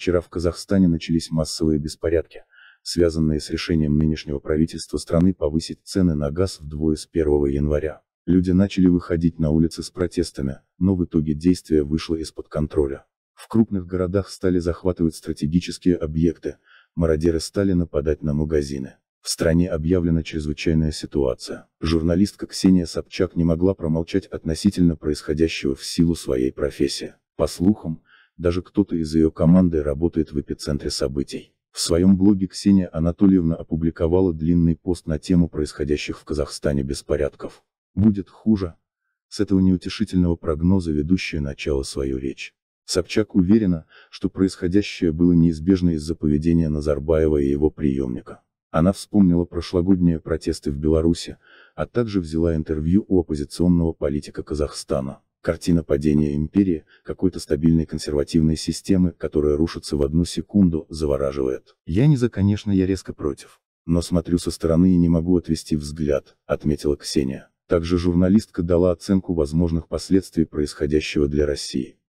вчера в Казахстане начались массовые беспорядки, связанные с решением нынешнего правительства страны повысить цены на газ вдвое с 1 января. Люди начали выходить на улицы с протестами, но в итоге действие вышло из-под контроля. В крупных городах стали захватывать стратегические объекты, мародеры стали нападать на магазины. В стране объявлена чрезвычайная ситуация. Журналистка Ксения Собчак не могла промолчать относительно происходящего в силу своей профессии. По слухам, даже кто-то из ее команды работает в эпицентре событий. В своем блоге Ксения Анатольевна опубликовала длинный пост на тему происходящих в Казахстане беспорядков. Будет хуже. С этого неутешительного прогноза ведущая начала свою речь. Собчак уверена, что происходящее было неизбежно из-за поведения Назарбаева и его преемника. Она вспомнила прошлогодние протесты в Беларуси, а также взяла интервью у оппозиционного политика Казахстана. Картина падения империи, какой-то стабильной консервативной системы, которая рушится в одну секунду, завораживает. Я не за, конечно, я резко против. Но смотрю со стороны и не могу отвести взгляд, отметила Ксения. Также журналистка дала оценку возможных последствий происходящего для России.